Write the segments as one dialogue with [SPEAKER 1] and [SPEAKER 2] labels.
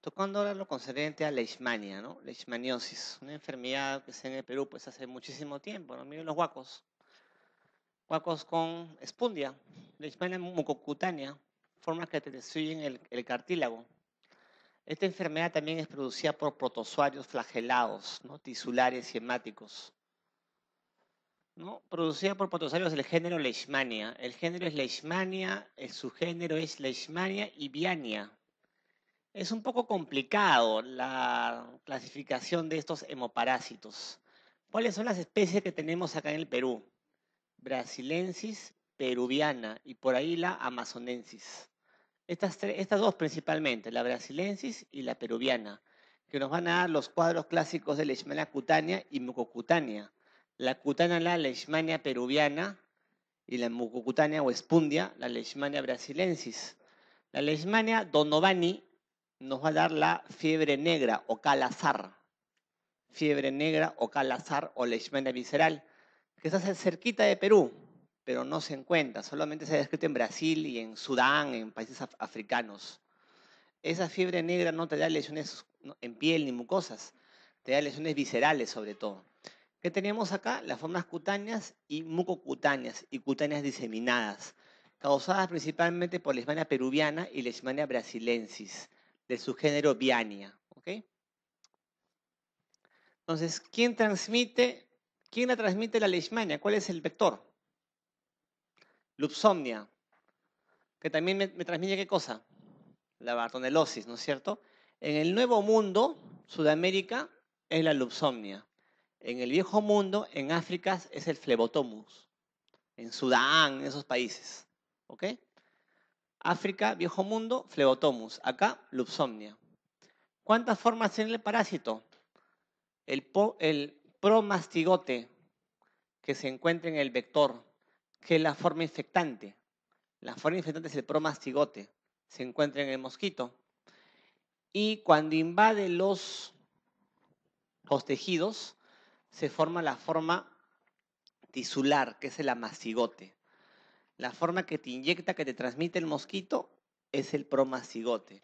[SPEAKER 1] Tocando ahora lo concedente a la leishmania, ¿no? Leishmaniosis, una enfermedad que se en el Perú pues hace muchísimo tiempo, Miren los guacos. Guacos con espundia, leishmania mucocutánea, formas que te destruyen el, cartílago. Esta enfermedad también es producida por protozoarios flagelados, ¿no? tisulares y hemáticos. ¿no? Producida por protozoarios del género Leishmania. El género es Leishmania, el subgénero es Leishmania y Viania. Es un poco complicado la clasificación de estos hemoparásitos. ¿Cuáles son las especies que tenemos acá en el Perú? Brasilensis, peruviana y por ahí la amazonensis. Estas, dos principalmente, la brasilensis y la peruviana, que nos van a dar los cuadros clásicos de leishmania cutánea y mucocutánea. La cutánea, la leishmania peruviana, y la mucocutánea o espundia, la leishmania brasilensis. La leishmania donovani nos va a dar la fiebre negra o calazar. Fiebre negra o calazar o leishmania visceral, que está cerquita de Perú, pero no se encuentra, solamente se ha descrito en Brasil y en Sudán, en países africanos. Esa fiebre negra no te da lesiones en piel ni mucosas, te da lesiones viscerales sobre todo. ¿Qué tenemos acá? Las formas cutáneas y mucocutáneas y cutáneas diseminadas, causadas principalmente por leishmania peruviana y leishmania brasilensis su género Viania. ¿ok? Entonces, ¿quién transmite? ¿Quién la transmite la leishmania? ¿Cuál es el vector? Lupsomnia, que también me, transmite qué cosa? La bartonelosis, ¿no es cierto? En el Nuevo Mundo, Sudamérica, es la lupsomnia. En el Viejo Mundo, en África, es el flebotomus. En Sudán, en esos países. ¿Ok? África, Viejo Mundo, Flebotomus. Acá, Lupsomnia. ¿Cuántas formas tiene el parásito? El, promastigote que se encuentra en el vector, que es la forma infectante. La forma infectante es el promastigote. Se encuentra en el mosquito. Y cuando invade los, los tejidos, se forma la forma tisular, que es el amastigote. La forma que te inyecta, que te transmite el mosquito, es el promastigote.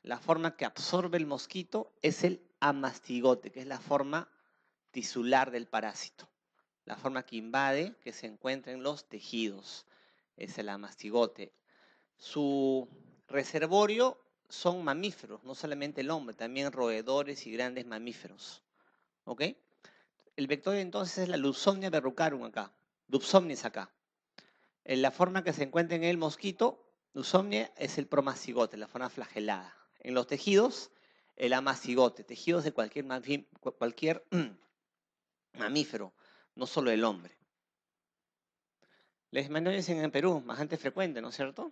[SPEAKER 1] La forma que absorbe el mosquito es el amastigote, que es la forma tisular del parásito. La forma que invade, que se encuentra en los tejidos, es el amastigote. Su reservorio son mamíferos, no solamente el hombre, también roedores y grandes mamíferos. El vector entonces es la Luzomnia verrucarum acá, acá. En la forma que se encuentra en el mosquito, nusomnia, es el promacigote, la forma flagelada. En los tejidos, el amacigote, tejidos de cualquier, mamífero, no solo el hombre. Les dicen en Perú, más gente frecuente, ¿no es cierto?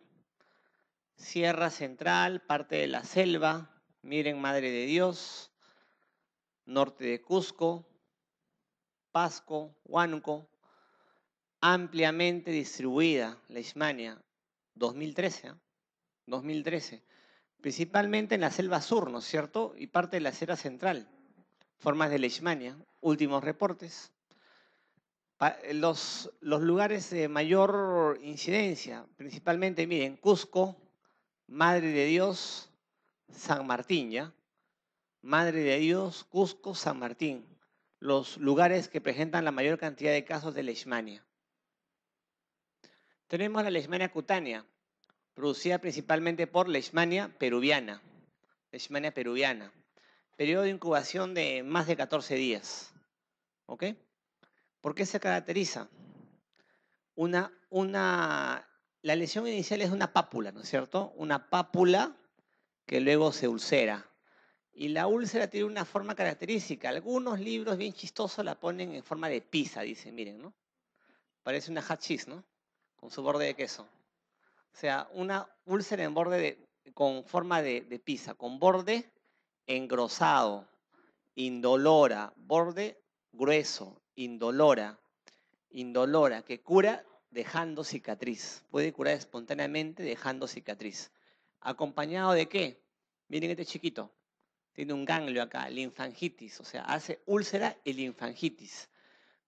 [SPEAKER 1] Sierra Central, parte de la selva, miren Madre de Dios, norte de Cusco, Pasco, Huánuco, ampliamente distribuida, la Ismania, 2013, 2013, ¿eh? principalmente en la selva sur, ¿no es cierto? Y parte de la selva central. Formas de Leishmania, últimos reportes. Los, los lugares de mayor incidencia, principalmente, miren, Cusco, Madre de Dios, San Martín, ¿ya? Madre de Dios, Cusco, San Martín. Los lugares que presentan la mayor cantidad de casos de Leishmania. Tenemos la leishmania cutánea, producida principalmente por leishmania peruviana. Leishmania peruviana. Periodo de incubación de más de 14 días. ¿Ok? ¿Por qué se caracteriza? Una, una, la lesión inicial es una pápula, ¿no es cierto? Una pápula que luego se ulcera. Y la úlcera tiene una forma característica. Algunos libros bien chistosos la ponen en forma de pizza, dicen, miren, ¿no? Parece una hachís, ¿no? con su borde de queso. O sea, una úlcera en borde con forma de, pizza, con borde engrosado, indolora, borde grueso, indolora, indolora, que cura dejando cicatriz. Puede curar espontáneamente dejando cicatriz. ¿Acompañado de qué? Miren este chiquito. Tiene un ganglio acá, linfangitis. O sea, hace úlcera y linfangitis.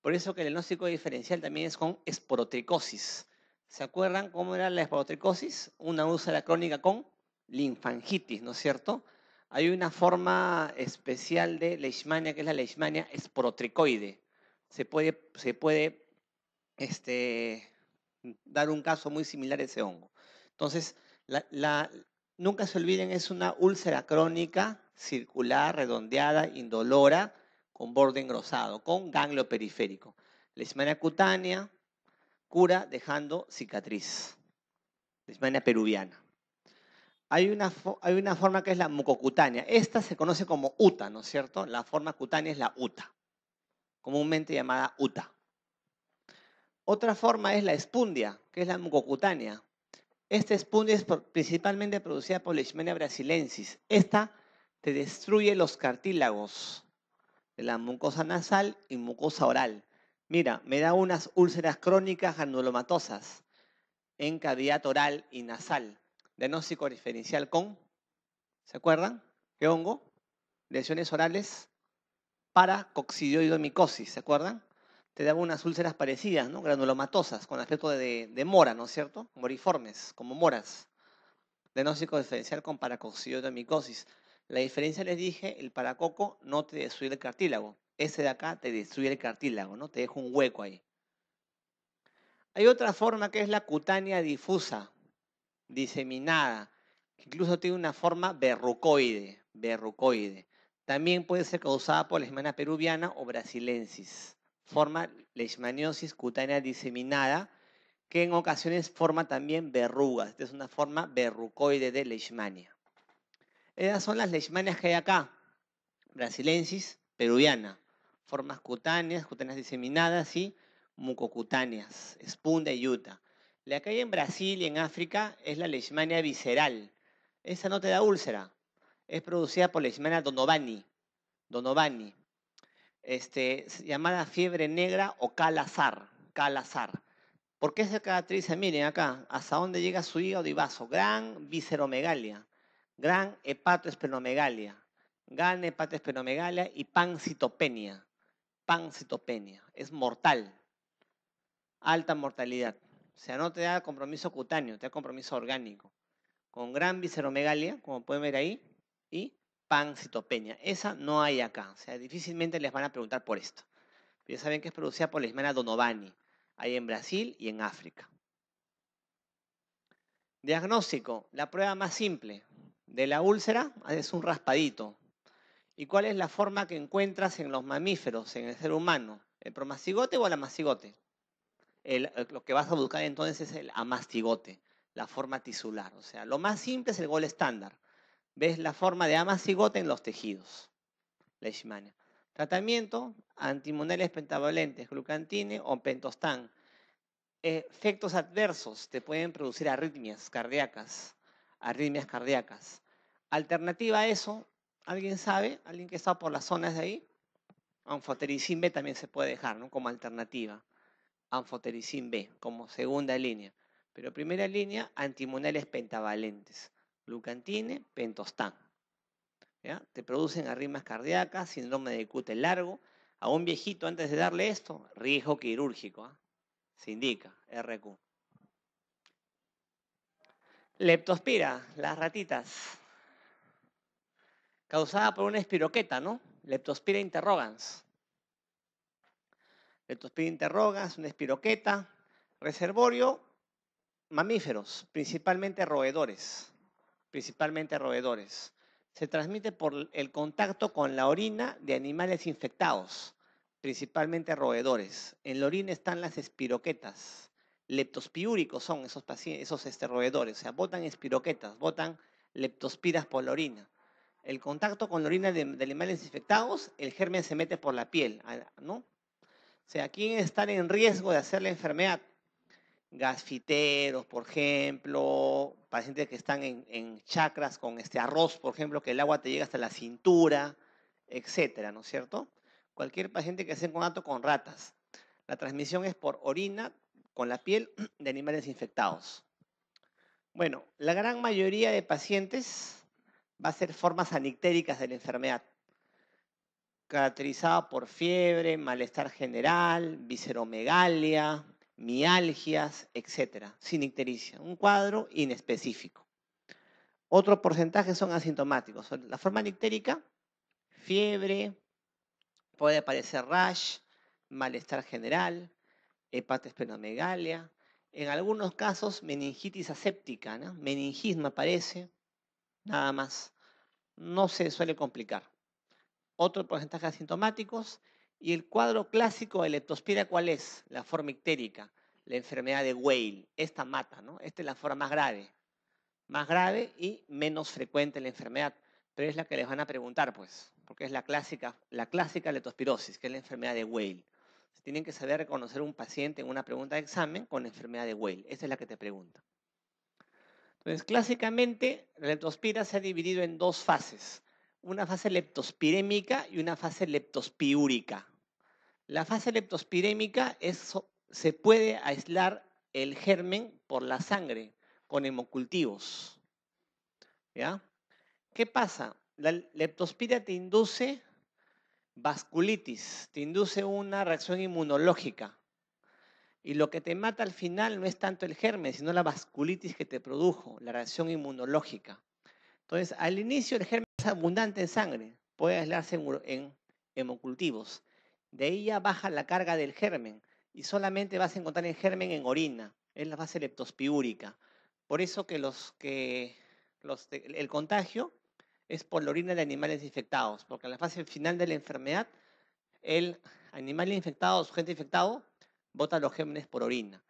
[SPEAKER 1] Por eso que el diagnóstico diferencial también es con esporotricosis. ¿Se acuerdan cómo era la esporotricosis? Una úlcera crónica con linfangitis, ¿no es cierto? Hay una forma especial de leishmania que es la leishmania esporotricoide. Se puede, este, dar un caso muy similar a ese hongo. Entonces, nunca se olviden, es una úlcera crónica, circular, redondeada, indolora, con borde engrosado, con ganglio periférico. Leishmania cutánea, cura dejando cicatriz. De peruviana. Hay una, hay una forma que es la mucocutánea. Esta se conoce como UTA, ¿no es cierto? La forma cutánea es la UTA, comúnmente llamada UTA. Otra forma es la espundia, que es la mucocutánea. Esta espundia es principalmente producida por Leishmania brasilensis. Esta te destruye los cartílagos de la mucosa nasal y mucosa oral. Mira, me da unas úlceras crónicas granulomatosas en cavidad oral y nasal. Diagnóstico diferencial con, ¿se acuerdan? ¿Qué hongo? Lesiones orales para coccidioidomicosis, ¿se acuerdan? Te da unas úlceras parecidas, ¿no? Granulomatosas, con aspecto de, de mora, ¿no es cierto? Moriformes, como moras. Diagnóstico diferencial con paracoccidioidomicosis. La diferencia, les dije, el paracoco no te destruye el cartílago ese de acá te destruye el cartílago, ¿no? Te deja un hueco ahí. Hay otra forma que es la cutánea difusa, diseminada, que incluso tiene una forma berrucoide, verrucoide. También puede ser causada por leishmania peruviana o brasilensis. Forma leishmaniosis cutánea diseminada, que en ocasiones forma también verrugas. Esta es una forma verrucoide de leishmania. Esas son las leishmanias que hay acá. Brasilensis, peruviana formas cutáneas, cutáneas diseminadas y mucocutáneas, espunda y yuta. La que hay en Brasil y en África es la leishmania visceral. Esa no te da úlcera. Es producida por leishmania donovani, donovani este, llamada fiebre negra o calazar, calazar. ¿Por qué se caracteriza? Miren acá, hasta dónde llega su hígado y vaso. Gran visceromegalia, gran hepatoespenomegalia. gran hepatoespenomegalia y pancitopenia pancitopenia. Es mortal. Alta mortalidad. O sea, no te da compromiso cutáneo, te da compromiso orgánico. Con gran visceromegalia, como pueden ver ahí, y pancitopenia. Esa no hay acá. O sea, difícilmente les van a preguntar por esto. Pero ya saben que es producida por la ismena Donovani. ahí en Brasil y en África. Diagnóstico. La prueba más simple de la úlcera ah, es un raspadito. ¿Y cuál es la forma que encuentras en los mamíferos, en el ser humano? ¿El promastigote o el amastigote? Eh, lo que vas a buscar entonces es el amastigote, la forma tisular. O sea, lo más simple es el gol estándar. Ves la forma de amastigote en los tejidos. Leishmania. Tratamiento, antimonales pentavalentes, glucantine o pentostán. Efectos adversos te pueden producir arritmias cardíacas, arritmias cardíacas. Alternativa a eso, ¿Alguien sabe? ¿Alguien que está por las zonas de ahí? Anfotericin B también se puede dejar, ¿no? Como alternativa. Anfotericin B, como segunda línea. Pero primera línea, antimonales pentavalentes. Glucantine, pentostán. ¿Ya? Te producen arritmias cardíacas, síndrome de cute largo. A un viejito, antes de darle esto, riesgo quirúrgico. ¿ah? Se indica, RQ. Leptospira, las ratitas causada por una espiroqueta, ¿no? Leptospira interrogans. Leptospira interrogans, una espiroqueta. Reservorio, mamíferos, principalmente roedores. Principalmente roedores. Se transmite por el contacto con la orina de animales infectados, principalmente roedores. En la orina están las espiroquetas. Leptospiúricos son esos, esos este, roedores, o sea, botan espiroquetas, botan leptospiras por la orina el contacto con la orina de, animales infectados, el germen se mete por la piel, ¿no? O sea, ¿quién están en riesgo de hacer la enfermedad? Gasfiteros, por ejemplo, pacientes que están en, chacras con este arroz, por ejemplo, que el agua te llega hasta la cintura, etcétera, ¿no es cierto? Cualquier paciente que esté en contacto con ratas. La transmisión es por orina con la piel de animales infectados. Bueno, la gran mayoría de pacientes va a ser formas anictéricas de la enfermedad, caracterizada por fiebre, malestar general, visceromegalia, mialgias, etc. Sin ictericia, un cuadro inespecífico. Otro porcentaje son asintomáticos. La forma anictérica, fiebre, puede aparecer rash, malestar general, penomegalia En algunos casos, meningitis aséptica, meningismo aparece, nada más. No se suele complicar. Otro porcentaje de asintomáticos y el cuadro clásico de leptospira, ¿cuál es? La forma ictérica, la enfermedad de Whale. Esta mata, ¿no? Esta es la forma más grave. Más grave y menos frecuente la enfermedad. Pero es la que les van a preguntar, pues, porque es la clásica, la clásica leptospirosis, que es la enfermedad de Whale. Tienen que saber reconocer un paciente en una pregunta de examen con enfermedad de Whale. Esa es la que te pregunta. Entonces, clásicamente, la leptospira se ha dividido en dos fases, una fase leptospirémica y una fase leptospiúrica. La fase leptospirémica es, se puede aislar el germen por la sangre con hemocultivos. ¿Qué pasa? La leptospira te induce vasculitis, te induce una reacción inmunológica. Y lo que te mata al final no es tanto el germen, sino la vasculitis que te produjo, la reacción inmunológica. Entonces, al inicio el germen es abundante en sangre, puede aislarse en, hemocultivos. De ahí ya baja la carga del germen y solamente vas a encontrar el germen en orina, es la base leptospiúrica. Por eso que, que el contagio es por la orina de animales infectados, porque en la fase final de la enfermedad, el animal infectado, sujeto infectado, bota los gérmenes por orina.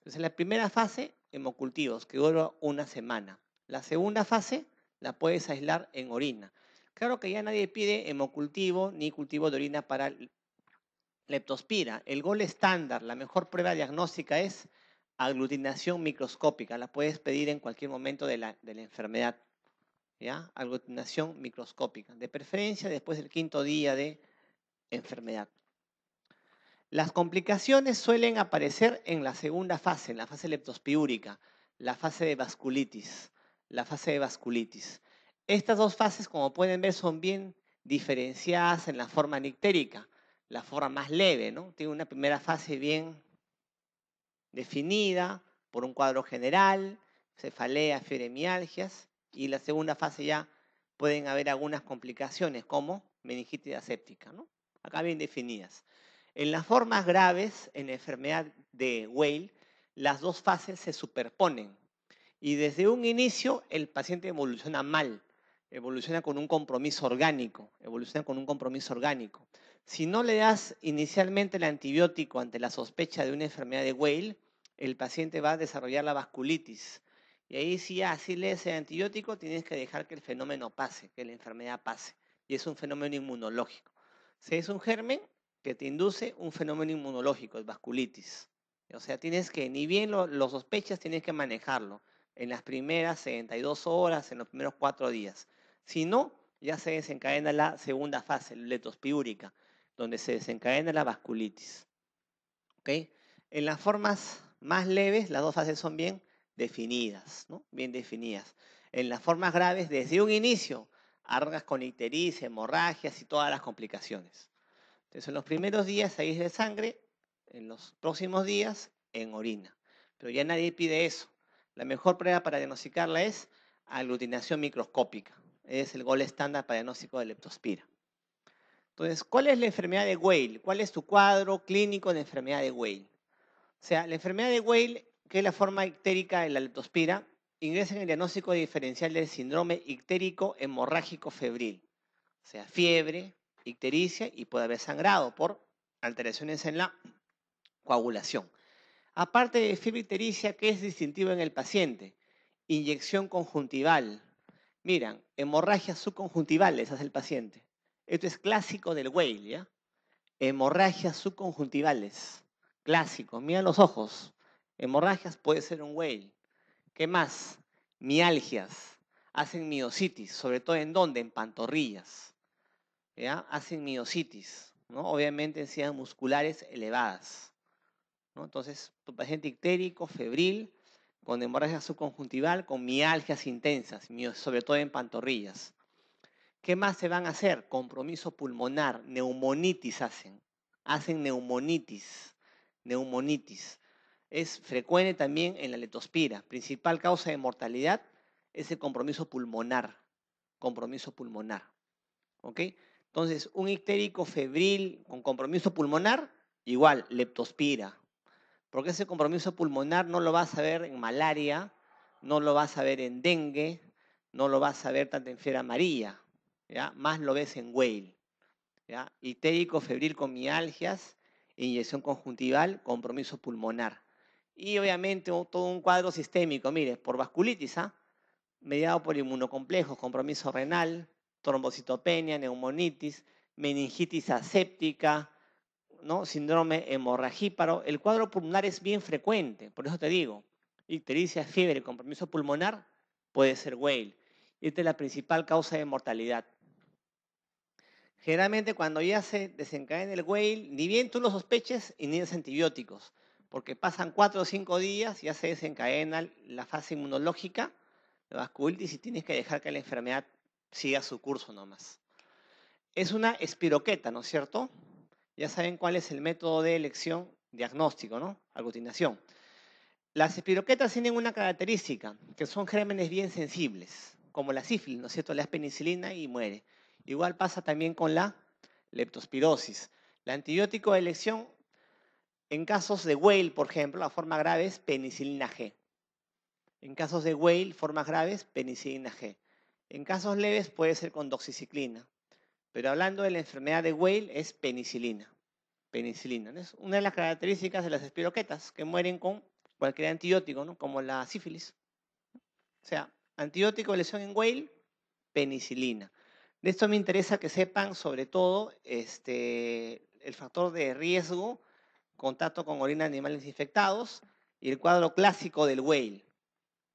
[SPEAKER 1] Entonces, la primera fase, hemocultivos, que dura una semana. La segunda fase la puedes aislar en orina. Claro que ya nadie pide hemocultivo ni cultivo de orina para leptospira. El gol estándar, la mejor prueba diagnóstica es aglutinación microscópica. La puedes pedir en cualquier momento de la, de la enfermedad. ¿ya? Aglutinación microscópica. De preferencia después del quinto día de enfermedad. Las complicaciones suelen aparecer en la segunda fase, en la fase leptospiúrica, la fase de vasculitis, la fase de vasculitis. Estas dos fases, como pueden ver, son bien diferenciadas en la forma nictérica, la forma más leve, ¿no? Tiene una primera fase bien definida por un cuadro general, cefalea, mialgias, y la segunda fase ya pueden haber algunas complicaciones como meningitis aséptica, ¿no? Acá bien definidas. En las formas graves, en la enfermedad de Whale, las dos fases se superponen y desde un inicio el paciente evoluciona mal, evoluciona con un compromiso orgánico, evoluciona con un compromiso orgánico. Si no le das inicialmente el antibiótico ante la sospecha de una enfermedad de Whale, el paciente va a desarrollar la vasculitis. Y ahí si así le lees el antibiótico, tienes que dejar que el fenómeno pase, que la enfermedad pase. Y es un fenómeno inmunológico. Si es un germen, que te induce un fenómeno inmunológico, es vasculitis. O sea, tienes que, ni bien lo, sospechas, tienes que manejarlo en las primeras 72 horas, en los primeros cuatro días. Si no, ya se desencadena la segunda fase, letospiúrica, donde se desencadena la vasculitis. ¿Okay? En las formas más leves, las dos fases son bien definidas, ¿no? Bien definidas. En las formas graves, desde un inicio, argas con icteris, hemorragias y todas las complicaciones. Entonces, en los primeros días ahí es de sangre, en los próximos días en orina. Pero ya nadie pide eso. La mejor prueba para diagnosticarla es aglutinación microscópica. Es el gol estándar para diagnóstico de leptospira. Entonces, ¿cuál es la enfermedad de Weil? ¿Cuál es tu cuadro clínico de enfermedad de Weil? O sea, la enfermedad de Weil, que es la forma ictérica de la leptospira, ingresa en el diagnóstico diferencial del síndrome ictérico hemorrágico febril. O sea, fiebre, ictericia y puede haber sangrado por alteraciones en la coagulación. Aparte de fiebre que ¿qué es distintivo en el paciente? Inyección conjuntival. Miran, hemorragias subconjuntivales hace el paciente. Esto es clásico del Whale, ¿ya? Hemorragias subconjuntivales. Clásico. Mira los ojos. Hemorragias puede ser un Whale. ¿Qué más? Mialgias. Hacen miocitis, sobre todo en dónde? En pantorrillas hacen miocitis, ¿no? obviamente ansiedades musculares elevadas. ¿no? Entonces, tu paciente ictérico, febril, con hemorragia subconjuntival, con mialgias intensas, sobre todo en pantorrillas. ¿Qué más se van a hacer? Compromiso pulmonar, neumonitis hacen. Hacen neumonitis, neumonitis. Es frecuente también en la letospira. Principal causa de mortalidad es el compromiso pulmonar. Compromiso pulmonar. ¿Ok? Entonces, un ictérico febril con compromiso pulmonar, igual, leptospira. Porque ese compromiso pulmonar no lo vas a ver en malaria, no lo vas a ver en dengue, no lo vas a ver tanto en fiera amarilla, Más lo ves en whale, ¿ya? Ictérico febril con mialgias, inyección conjuntival, compromiso pulmonar. Y obviamente todo un cuadro sistémico, mire, por vasculitis, ¿ah? mediado por inmunocomplejos, compromiso renal, trombocitopenia, neumonitis, meningitis aséptica, ¿no? síndrome hemorragíparo. El cuadro pulmonar es bien frecuente, por eso te digo, ictericia, fiebre, compromiso pulmonar, puede ser y Esta es la principal causa de mortalidad. Generalmente cuando ya se desencadena el whale, ni bien tú lo sospeches, inicias antibióticos, porque pasan cuatro o cinco días, ya se desencadena la fase inmunológica, la vasculitis, y tienes que dejar que la enfermedad siga su curso nomás. Es una espiroqueta, ¿no es cierto? Ya saben cuál es el método de elección diagnóstico, ¿no? Aglutinación. Las espiroquetas tienen una característica, que son gérmenes bien sensibles, como la sífilis, ¿no es cierto? Le das penicilina y muere. Igual pasa también con la leptospirosis. El antibiótico de elección en casos de whale, por ejemplo, la forma grave es penicilina G. En casos de whale, formas graves, penicilina G. En casos leves puede ser con doxiciclina, pero hablando de la enfermedad de Whale, es penicilina. Penicilina es una de las características de las espiroquetas que mueren con cualquier antibiótico, como la sífilis. O sea, antibiótico de lesión en Whale, penicilina. De esto me interesa que sepan sobre todo este, el factor de riesgo, contacto con orina de animales infectados y el cuadro clásico del whale,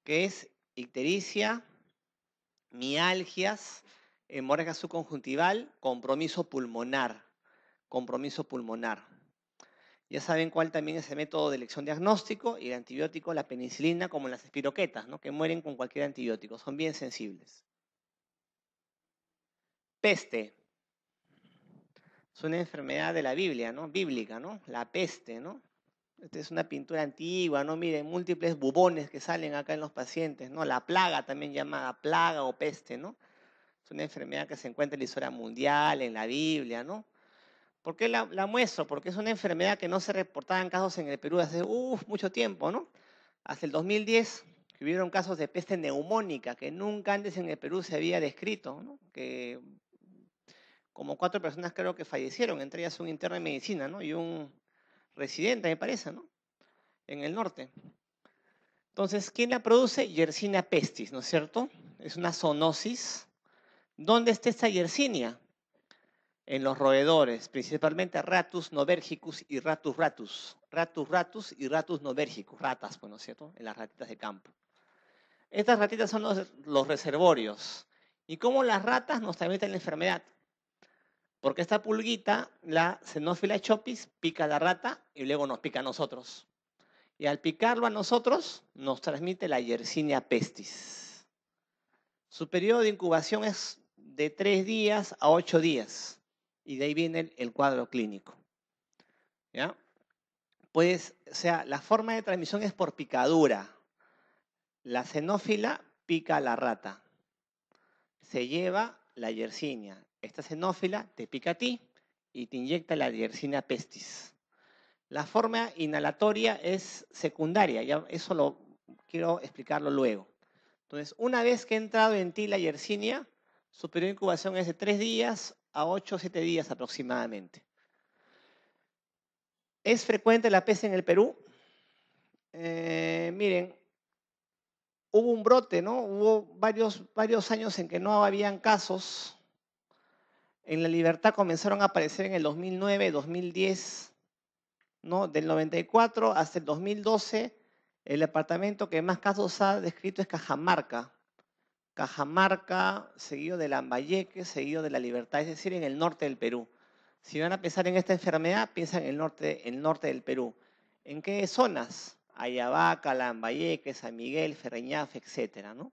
[SPEAKER 1] que es ictericia, mialgias, hemorragia eh, subconjuntival, compromiso pulmonar. Compromiso pulmonar. Ya saben cuál también es el método de elección diagnóstico y el antibiótico, la penicilina, como las espiroquetas, ¿no? que mueren con cualquier antibiótico, son bien sensibles. Peste. Es una enfermedad de la Biblia, ¿no? Bíblica, ¿no? La peste, ¿no? Esta es una pintura antigua, ¿no? Miren, múltiples bubones que salen acá en los pacientes, ¿no? La plaga, también llamada plaga o peste, ¿no? Es una enfermedad que se encuentra en la historia mundial, en la Biblia, ¿no? ¿Por qué la, muestro? Porque es una enfermedad que no se reportaba en casos en el Perú hace mucho tiempo, ¿no? Hasta el 2010 que hubieron casos de peste neumónica que nunca antes en el Perú se había descrito, ¿no? Que como cuatro personas creo que fallecieron, entre ellas un interno de medicina, ¿no? Y un residente, me parece, ¿no? En el norte. Entonces, ¿quién la produce? Yersinia pestis, ¿no es cierto? Es una zoonosis. ¿Dónde está esta yersinia? En los roedores, principalmente ratus novergicus y ratus ratus. Ratus ratus y ratus novergicus. ratas, pues, ¿no es cierto? En las ratitas de campo. Estas ratitas son los, los reservorios. ¿Y cómo las ratas nos transmiten la enfermedad? Porque esta pulguita, la xenófila chopis, pica la rata y luego nos pica a nosotros. Y al picarlo a nosotros, nos transmite la Yersinia pestis. Su periodo de incubación es de tres días a ocho días. Y de ahí viene el, cuadro clínico. Pues, o sea, la forma de transmisión es por picadura. La xenófila pica a la rata. Se lleva la yersinia. Esta xenófila te pica a ti y te inyecta la Yersinia pestis. La forma inhalatoria es secundaria, eso lo quiero explicarlo luego. Entonces, una vez que ha entrado en ti la yersinia, su periodo de incubación es de 3 días a 8 o 7 días aproximadamente. ¿Es frecuente la peste en el Perú? Eh, miren, hubo un brote, ¿no? Hubo varios, varios años en que no habían casos en la libertad comenzaron a aparecer en el 2009, 2010, ¿no? Del 94 hasta el 2012, el departamento que más casos ha descrito es Cajamarca. Cajamarca, seguido de Lambayeque, seguido de La Libertad, es decir, en el norte del Perú. Si van a pensar en esta enfermedad, piensan en el norte, el norte del Perú. ¿En qué zonas? Ayabaca, Lambayeque, San Miguel, Ferreñafe, etc. ¿no?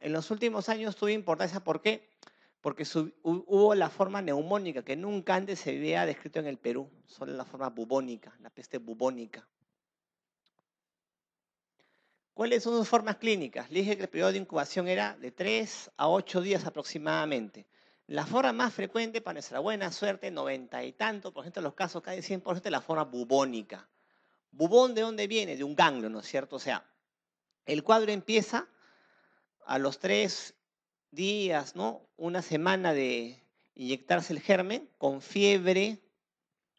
[SPEAKER 1] En los últimos años tuve importancia, ¿por qué? Porque porque hubo la forma neumónica que nunca antes se había descrito en el Perú, solo la forma bubónica, la peste bubónica. ¿Cuáles son sus formas clínicas? Le dije que el periodo de incubación era de 3 a 8 días aproximadamente. La forma más frecuente, para nuestra buena suerte, 90 y tanto por ciento de los casos, casi 100% es la forma bubónica. ¿Bubón de dónde viene? De un ganglio, ¿no es cierto? O sea, el cuadro empieza a los 3 días, ¿no? Una semana de inyectarse el germen con fiebre,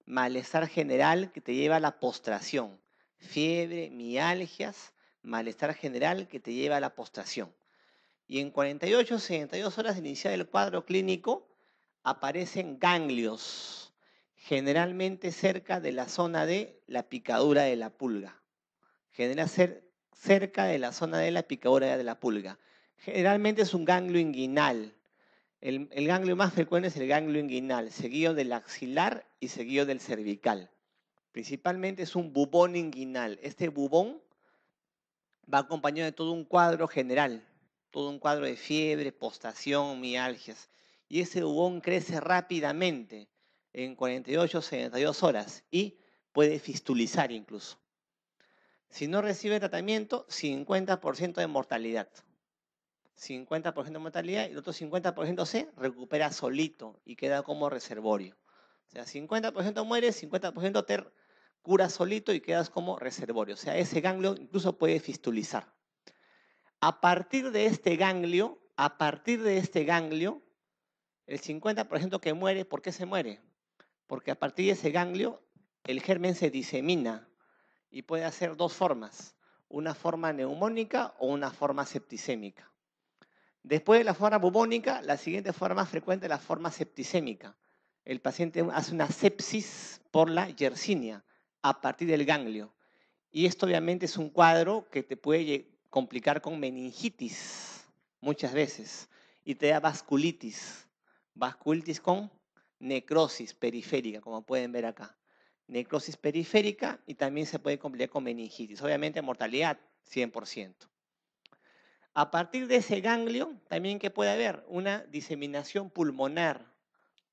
[SPEAKER 1] malestar general que te lleva a la postración. Fiebre, mialgias, malestar general que te lleva a la postración. Y en 48 72 horas de iniciar el cuadro clínico aparecen ganglios, generalmente cerca de la zona de la picadura de la pulga. Generalmente cerca de la zona de la picadura de la pulga. Generalmente es un ganglio inguinal. El, ganglio más frecuente es el ganglio inguinal, seguido del axilar y seguido del cervical. Principalmente es un bubón inguinal. Este bubón va acompañado de todo un cuadro general, todo un cuadro de fiebre, postación, mialgias. Y ese bubón crece rápidamente en 48 72 horas y puede fistulizar incluso. Si no recibe tratamiento, 50% de mortalidad. 50% de mortalidad y el otro 50% se recupera solito y queda como reservorio. O sea, 50% muere, 50% te cura solito y quedas como reservorio. O sea, ese ganglio incluso puede fistulizar. A partir de este ganglio, a partir de este ganglio, el 50% que muere, ¿por qué se muere? Porque a partir de ese ganglio, el germen se disemina y puede hacer dos formas, una forma neumónica o una forma septicémica. Después de la forma bubónica, la siguiente forma más frecuente es la forma septicémica. El paciente hace una sepsis por la yersinia a partir del ganglio. Y esto obviamente es un cuadro que te puede complicar con meningitis muchas veces y te da vasculitis. Vasculitis con necrosis periférica, como pueden ver acá. Necrosis periférica y también se puede complicar con meningitis. Obviamente mortalidad 100%. A partir de ese ganglio, también que puede haber una diseminación pulmonar,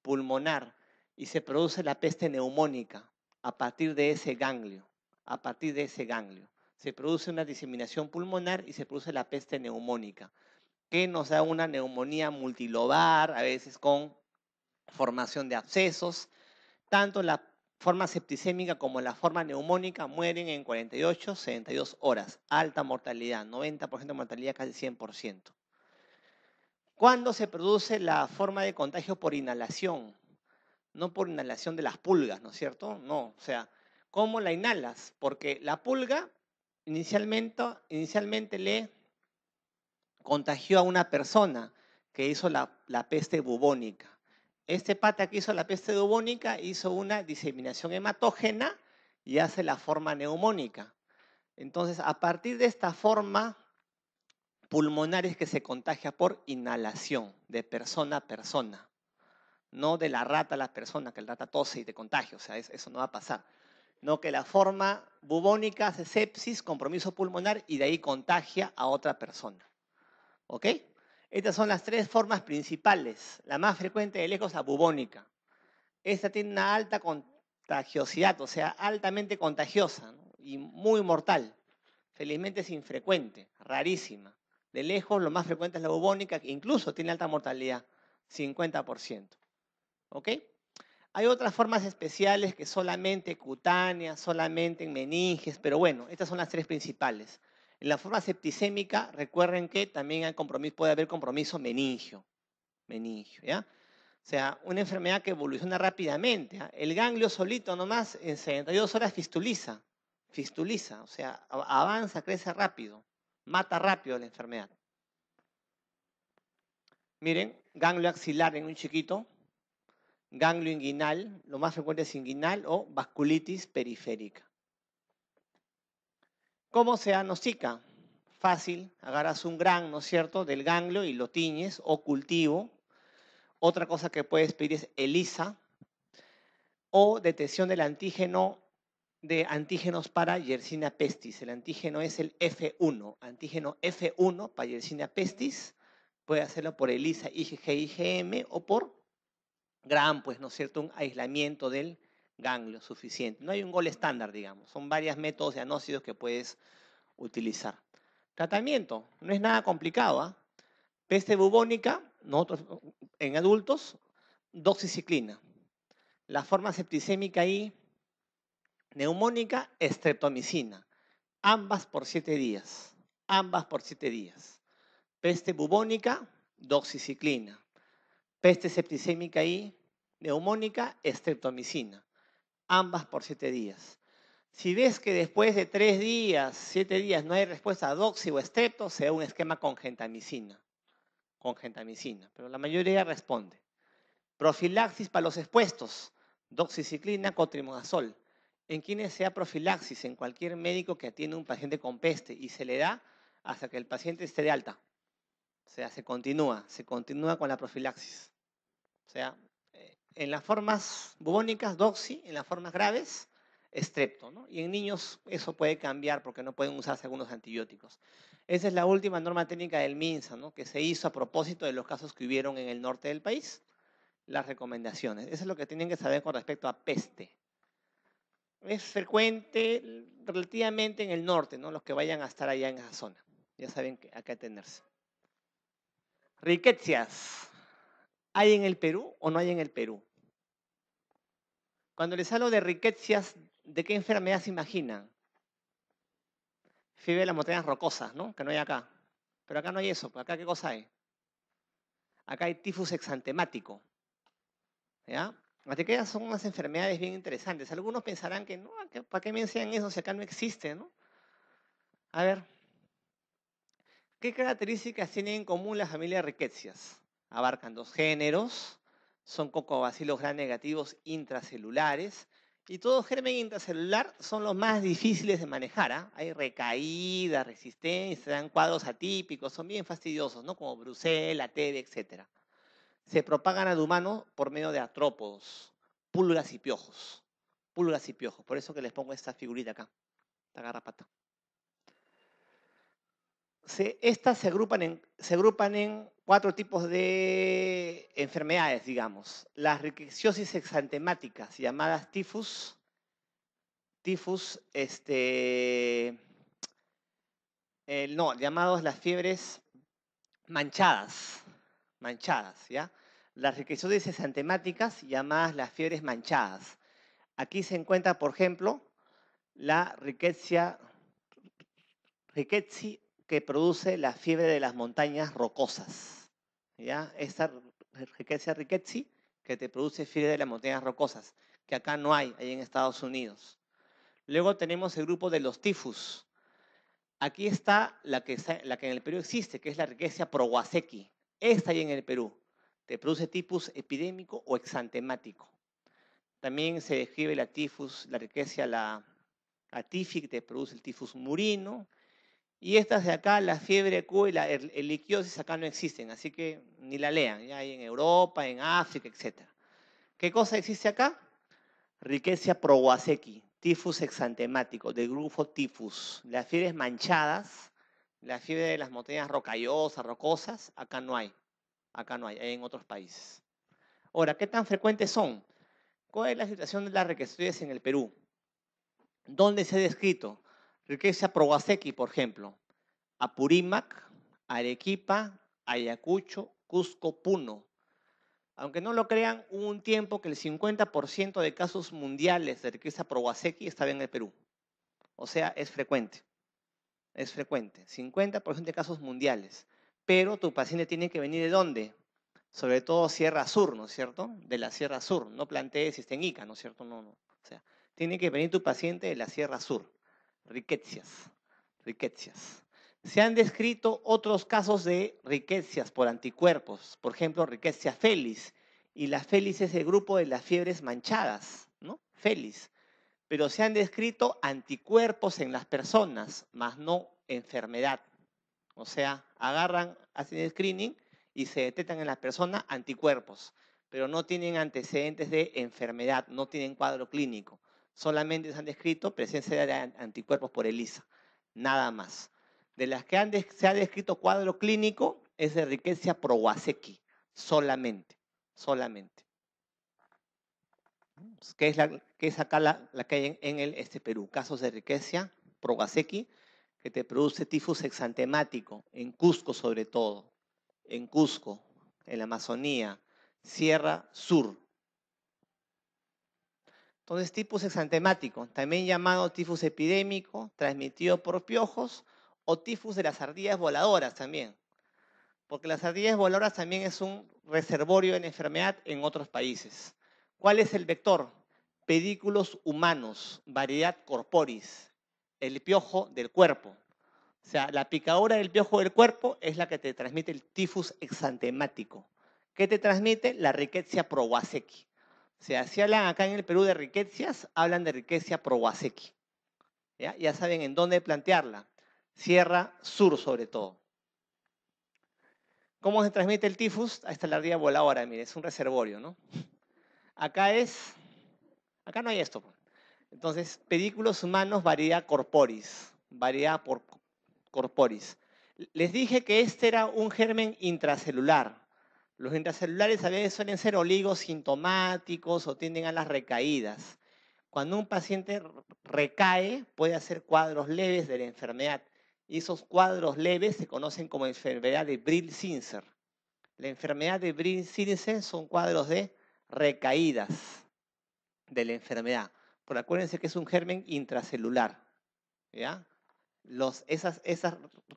[SPEAKER 1] pulmonar, y se produce la peste neumónica a partir de ese ganglio, a partir de ese ganglio. Se produce una diseminación pulmonar y se produce la peste neumónica, que nos da una neumonía multilobar, a veces con formación de abscesos. Tanto la forma septicémica como la forma neumónica mueren en 48, 72 horas. Alta mortalidad, 90% de mortalidad, casi 100%. ¿Cuándo se produce la forma de contagio por inhalación? No por inhalación de las pulgas, ¿no es cierto? No, o sea, ¿cómo la inhalas? Porque la pulga inicialmente, inicialmente le contagió a una persona que hizo la peste bubónica. Este pata que hizo la peste bubónica hizo una diseminación hematógena y hace la forma neumónica. Entonces, a partir de esta forma pulmonar es que se contagia por inhalación, de persona a persona. No de la rata a la persona, que el rata tose y te contagia, o sea, eso no va a pasar. No que la forma bubónica hace sepsis, compromiso pulmonar y de ahí contagia a otra persona. ¿Ok? Estas son las tres formas principales. La más frecuente de lejos, es la bubónica. Esta tiene una alta contagiosidad, o sea, altamente contagiosa y muy mortal. Felizmente es infrecuente, rarísima. De lejos, lo más frecuente es la bubónica, que incluso tiene alta mortalidad, 50%. ¿Ok? Hay otras formas especiales que solamente cutáneas, solamente en meninges, pero bueno, estas son las tres principales. En la forma septicémica, recuerden que también puede haber compromiso meningio. ¿ya? O sea, una enfermedad que evoluciona rápidamente. ¿ah? El ganglio solito nomás en 72 horas fistuliza. Fistuliza, o sea, avanza, crece rápido. Mata rápido la enfermedad. Miren, ganglio axilar en un chiquito, ganglio inguinal, lo más frecuente es inguinal o vasculitis periférica. ¿Cómo se diagnostica? Fácil, agarras un gran, ¿no es cierto?, del ganglio y lo tiñes o cultivo. Otra cosa que puedes pedir es ELISA o detección del antígeno de antígenos para Yersina pestis. El antígeno es el F1, antígeno F1 para Yersina pestis. Puede hacerlo por ELISA, IgG, IgM o por gran, pues, ¿no es cierto?, un aislamiento del ganglio suficiente. No hay un gol estándar, digamos. Son varios métodos de anócidos que puedes utilizar. Tratamiento, no es nada complicado. ¿ah? Peste bubónica, nosotros en adultos, doxiciclina. La forma septicémica y neumónica, estreptomicina. Ambas por siete días. Ambas por siete días. Peste bubónica, doxiciclina. Peste septicémica y neumónica, estreptomicina ambas por siete días. Si ves que después de tres días, siete días, no hay respuesta a doxi o estrepto, se un esquema con gentamicina. Con gentamicina, pero la mayoría responde. Profilaxis para los expuestos, doxiciclina, cotrimonazol. En quienes sea profilaxis, en cualquier médico que atiende un paciente con peste y se le da hasta que el paciente esté de alta. O sea, se continúa, se continúa con la profilaxis. O sea, en las formas bubónicas, doxy, en las formas graves, estrepto. ¿no? Y en niños eso puede cambiar porque no pueden usarse algunos antibióticos. Esa es la última norma técnica del MINSA, que se hizo a propósito de los casos que hubieron en el norte del país. Las recomendaciones. Eso es lo que tienen que saber con respecto a peste. Es frecuente relativamente en el norte, ¿no? los que vayan a estar allá en esa zona. Ya saben a qué atenerse. Riquezas. ¿Hay en el Perú o no hay en el Perú? Cuando les hablo de riquezas, ¿de qué enfermedad se imaginan? Fibra de las montañas rocosas, ¿no? Que no hay acá. Pero acá no hay eso. Pues, ¿Acá qué cosa hay? Acá hay tifus exantemático. ¿Ya? Así que son unas enfermedades bien interesantes. Algunos pensarán que, no, ¿para qué me enseñan eso si acá no existe, no? A ver, ¿qué características tienen en común las familias riquezas? abarcan dos géneros, son cocobacilos gran negativos intracelulares, y todo germen intracelular son los más difíciles de manejar. ¿ah? Hay recaída, resistencia, dan cuadros atípicos, son bien fastidiosos, ¿no? Como Bruselas, TB, etc. Se propagan al humano por medio de artrópodos, pulgas y piojos. pulgas y piojos. Por eso que les pongo esta figurita acá, esta garrapata estas se agrupan, en, se agrupan en cuatro tipos de enfermedades, digamos. Las riquiciosis exantemáticas, llamadas tifus, tifus, este, eh, no, llamados las fiebres manchadas, manchadas, ¿ya? Las rickettsiosis exantemáticas, llamadas las fiebres manchadas. Aquí se encuentra, por ejemplo, la riquezia que produce la fiebre de las montañas rocosas. ¿Ya? Esta riqueza riquetzi que te produce fiebre de las montañas rocosas, que acá no hay, ahí en Estados Unidos. Luego tenemos el grupo de los tifus. Aquí está la que, en el Perú existe, que es la riqueza proguasequi. Esta ahí en el Perú. Te produce tifus epidémico o exantemático. También se describe la tifus, la riqueza, la, que te produce el tifus murino, y estas de acá, la fiebre Q y la heliquiosis acá no existen, así que ni la lean. Ya hay en Europa, en África, etc. ¿Qué cosa existe acá? Rickettsia prowaseki, tifus exantemático, de grupo tifus. Las fiebres manchadas, la fiebre de las montañas rocallosas, rocosas, acá no hay. Acá no hay, hay en otros países. Ahora, ¿qué tan frecuentes son? ¿Cuál es la situación de las riquezas en el Perú? ¿Dónde se ha descrito? Riqueza Proguasequi, por ejemplo. Apurímac, Arequipa, Ayacucho, Cusco, Puno. Aunque no lo crean, hubo un tiempo que el 50% de casos mundiales de riqueza Proguasequi estaba en el Perú. O sea, es frecuente. Es frecuente. 50% de casos mundiales. Pero tu paciente tiene que venir de dónde? Sobre todo Sierra Sur, ¿no es cierto? De la Sierra Sur. No plantees si está en Ica, ¿no es cierto? No, no. O sea, tiene que venir tu paciente de la Sierra Sur riquecias, riquecias. Se han descrito otros casos de riquecias por anticuerpos, por ejemplo, riqueza feliz, y la feliz es el grupo de las fiebres manchadas, ¿no? Feliz. Pero se han descrito anticuerpos en las personas, más no enfermedad. O sea, agarran, hacen screening y se detectan en las personas anticuerpos, pero no tienen antecedentes de enfermedad, no tienen cuadro clínico solamente se han descrito presencia de anticuerpos por ELISA, nada más. De las que se ha descrito cuadro clínico es de riqueza proguasequi. solamente, solamente. ¿Qué es, la, acá la, que hay en, el este Perú, casos de riqueza proguasequi, que te produce tifus exantemático, en Cusco sobre todo, en Cusco, en la Amazonía, Sierra Sur, entonces, tifus exantemático, también llamado tifus epidémico, transmitido por piojos, o tifus de las ardillas voladoras también. Porque las ardillas voladoras también es un reservorio de enfermedad en otros países. ¿Cuál es el vector? Pedículos humanos, variedad corporis, el piojo del cuerpo. O sea, la picadura del piojo del cuerpo es la que te transmite el tifus exantemático. ¿Qué te transmite? La riqueza prowazekii. O sea, si hablan acá en el Perú de riquezas, hablan de riqueza Proguasequi. ¿Ya? ya saben en dónde plantearla. Sierra Sur, sobre todo. ¿Cómo se transmite el tifus? Ahí está la ardilla voladora, mire, es un reservorio, ¿no? Acá es. Acá no hay esto. Pues. Entonces, pedículos humanos varía corporis. Varía por corporis. Les dije que este era un germen intracelular. Los intracelulares a veces suelen ser oligosintomáticos o tienden a las recaídas. Cuando un paciente recae, puede hacer cuadros leves de la enfermedad. Y esos cuadros leves se conocen como enfermedad de brill sincer La enfermedad de brill sincer son cuadros de recaídas de la enfermedad. Pero acuérdense que es un germen intracelular. ¿ya? esas, esas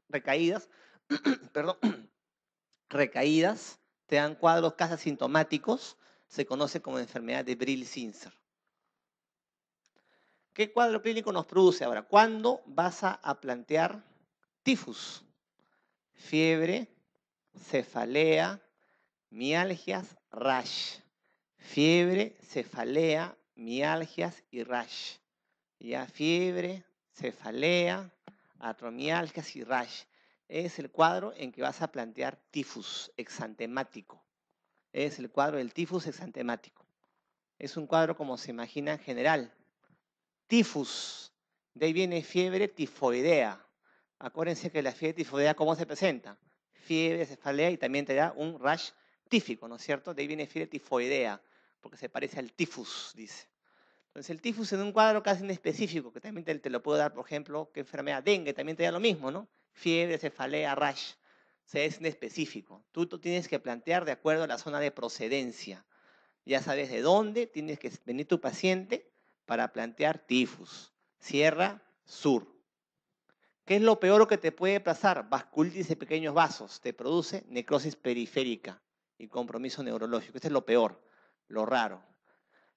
[SPEAKER 1] recaídas, perdón, recaídas te dan cuadros casi asintomáticos, se conoce como enfermedad de Brill-Sinzer. ¿Qué cuadro clínico nos produce ahora? ¿Cuándo vas a, plantear tifus? Fiebre, cefalea, mialgias, rash. Fiebre, cefalea, mialgias y rash. Ya fiebre, cefalea, atromialgias y rash es el cuadro en que vas a plantear tifus exantemático. Es el cuadro del tifus exantemático. Es un cuadro como se imagina en general. Tifus, de ahí viene fiebre tifoidea. Acuérdense que la fiebre tifoidea, ¿cómo se presenta? Fiebre, cefalea y también te da un rash tífico, ¿no es cierto? De ahí viene fiebre tifoidea, porque se parece al tifus, dice. Entonces el tifus en un cuadro casi inespecífico, que también te, lo puedo dar, por ejemplo, que enfermedad dengue, también te da lo mismo, ¿no? fiebre, cefalea, rash. Se sea, es específico. Tú, tú tienes que plantear de acuerdo a la zona de procedencia. Ya sabes de dónde tienes que venir tu paciente para plantear tifus. Sierra Sur. ¿Qué es lo peor que te puede pasar? Vasculitis de pequeños vasos. Te produce necrosis periférica y compromiso neurológico. Este es lo peor, lo raro.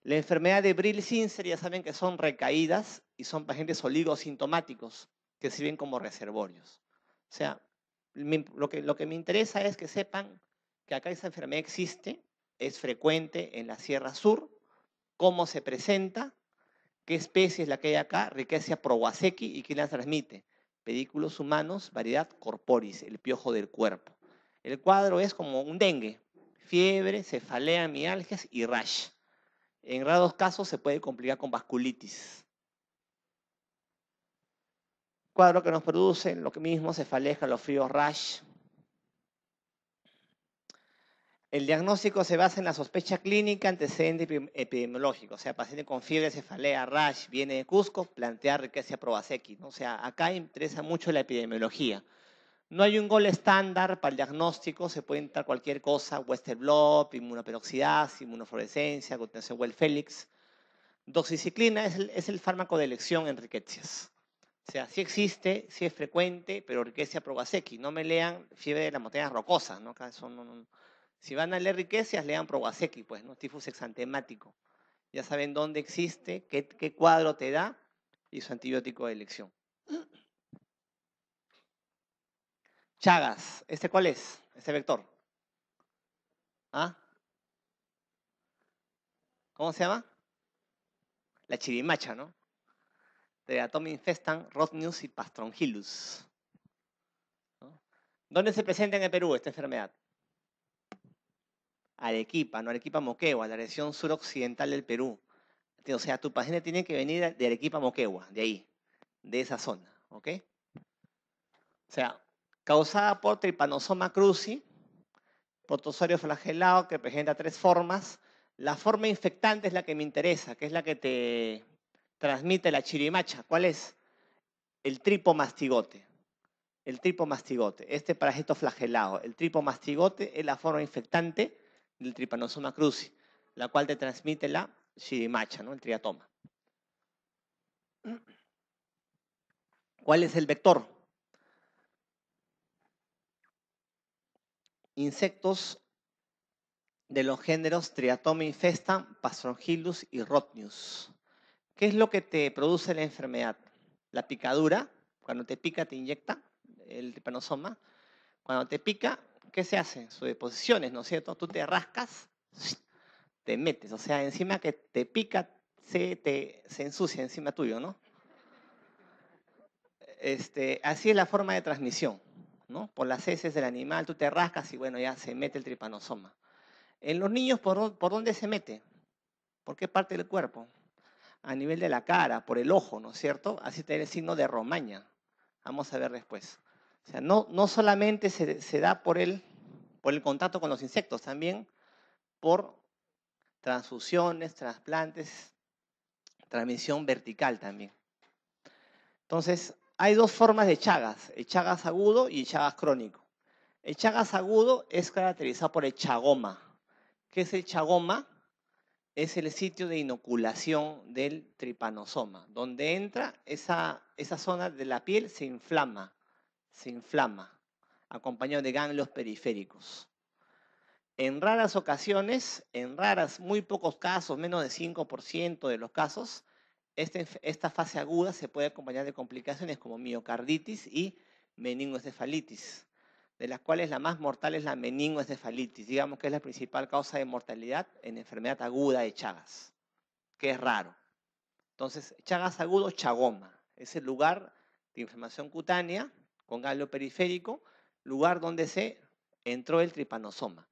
[SPEAKER 1] La enfermedad de Brill-Sincer ya saben que son recaídas y son pacientes oligosintomáticos que sirven como reservorios. O sea, lo, que, lo que me interesa es que sepan que acá esa enfermedad existe, es frecuente en la Sierra Sur, cómo se presenta, qué especie es la que hay acá, Rickettsia prowaseki y quién la transmite. Pedículos humanos, variedad corporis, el piojo del cuerpo. El cuadro es como un dengue, fiebre, cefalea, mialgias y rash. En raros casos se puede complicar con vasculitis cuadro que nos produce, lo que mismo cefaleja, los fríos rash. El diagnóstico se basa en la sospecha clínica antecedente epidemiológico, o sea, paciente con fiebre, cefalea, rash, viene de Cusco, plantea riqueza probaseki. O sea, acá interesa mucho la epidemiología. No hay un gol estándar para el diagnóstico, se puede entrar cualquier cosa, Western blot, inmunoperoxidase, inmunofluorescencia, contención well Doxiciclina es el, es el fármaco de elección en riquezas. O sea, sí existe, sí es frecuente, pero riquecia probasecki. No me lean fiebre de las montañas rocosas, ¿no? Si van a leer riquezas, lean probasequi, pues, ¿no? Tifus exantemático. Ya saben dónde existe, qué, qué cuadro te da y su antibiótico de elección. Chagas, ¿este cuál es? ¿Este vector? ¿Ah? ¿Cómo se llama? La chirimacha, ¿no? De Teratoma infestan Rotnius y Pastrongilus. ¿Dónde se presenta en el Perú esta enfermedad? Arequipa, no Arequipa Moquegua, la región suroccidental del Perú. O sea, tu paciente tiene que venir de Arequipa Moquegua, de ahí, de esa zona, ¿ok? O sea, causada por tripanosoma cruzi, protozoario flagelado que presenta tres formas. La forma infectante es la que me interesa, que es la que te transmite la chirimacha. ¿Cuál es? El tripomastigote. mastigote. El tripomastigote. mastigote, este parásito flagelado. El tripomastigote mastigote es la forma infectante del tripanosoma cruzi, la cual te transmite la chirimacha, ¿no? el triatoma. ¿Cuál es el vector? Insectos de los géneros Triatoma infesta, pastrongilus y Rotnius. ¿Qué es lo que te produce la enfermedad? La picadura, cuando te pica te inyecta el tripanosoma. Cuando te pica, ¿qué se hace? Sus deposiciones, ¿no es cierto? Tú te rascas, te metes. O sea, encima que te pica, se, te, se ensucia encima tuyo, ¿no? Este, así es la forma de transmisión, ¿no? Por las heces del animal, tú te rascas y bueno, ya se mete el tripanosoma. En los niños, por dónde se mete? ¿Por qué parte del cuerpo? a nivel de la cara, por el ojo, ¿no es cierto? Así tiene el signo de Romaña. Vamos a ver después. O sea, no, no solamente se, da por el, por el contacto con los insectos, también por transfusiones, trasplantes, transmisión vertical también. Entonces, hay dos formas de Chagas, el Chagas agudo y el Chagas crónico. El Chagas agudo es caracterizado por el chagoma. ¿Qué es el chagoma? es el sitio de inoculación del tripanosoma. Donde entra esa, zona de la piel se inflama, se inflama, acompañado de ganglios periféricos. En raras ocasiones, en raras, muy pocos casos, menos de 5% de los casos, este esta fase aguda se puede acompañar de complicaciones como miocarditis y meningoencefalitis de las cuales la más mortal es la meningoencefalitis, digamos que es la principal causa de mortalidad en enfermedad aguda de Chagas, que es raro. Entonces, Chagas agudo, Chagoma, es el lugar de inflamación cutánea con galio periférico, lugar donde se entró el tripanosoma.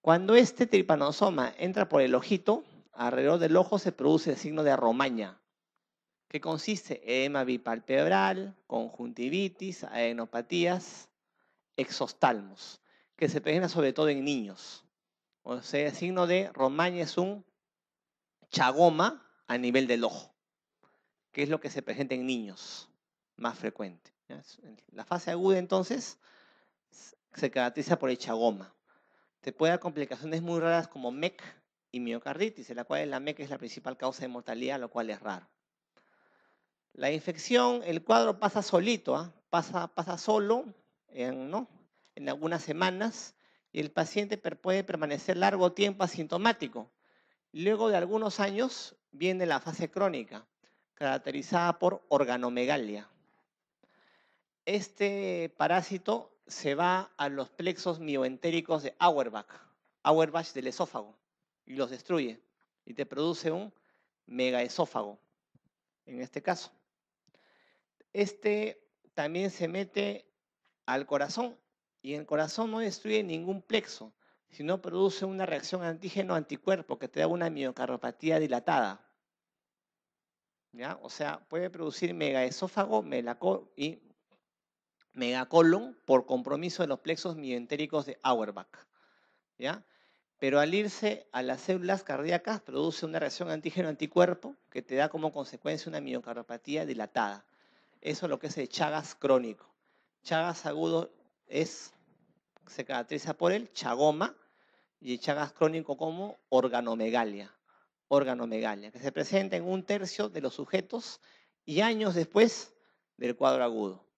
[SPEAKER 1] Cuando este tripanosoma entra por el ojito, alrededor del ojo se produce el signo de arromaña, que consiste en edema bipalpebral, conjuntivitis, adenopatías, exostalmos, que se presenta sobre todo en niños. O sea, el signo de Romaña es un chagoma a nivel del ojo, que es lo que se presenta en niños más frecuente. La fase aguda entonces se caracteriza por el chagoma. Te puede dar complicaciones muy raras como MEC y miocarditis, en la cual la MEC es la principal causa de mortalidad, lo cual es raro. La infección, el cuadro pasa solito, ¿ah? pasa, pasa solo, en, algunas semanas y el paciente puede permanecer largo tiempo asintomático. Luego de algunos años viene la fase crónica, caracterizada por organomegalia. Este parásito se va a los plexos mioentéricos de Auerbach, Auerbach del esófago, y los destruye y te produce un megaesófago, en este caso. Este también se mete al corazón. Y el corazón no destruye ningún plexo, sino produce una reacción antígeno-anticuerpo que te da una miocardiopatía dilatada. ¿Ya? O sea, puede producir megaesófago y megacolon por compromiso de los plexos mientéricos de Auerbach. ¿Ya? Pero al irse a las células cardíacas produce una reacción antígeno-anticuerpo que te da como consecuencia una miocardiopatía dilatada. Eso es lo que es el Chagas crónico. Chagas agudo es, se caracteriza por el chagoma y Chagas crónico como organomegalia, organomegalia, que se presenta en un tercio de los sujetos y años después del cuadro agudo.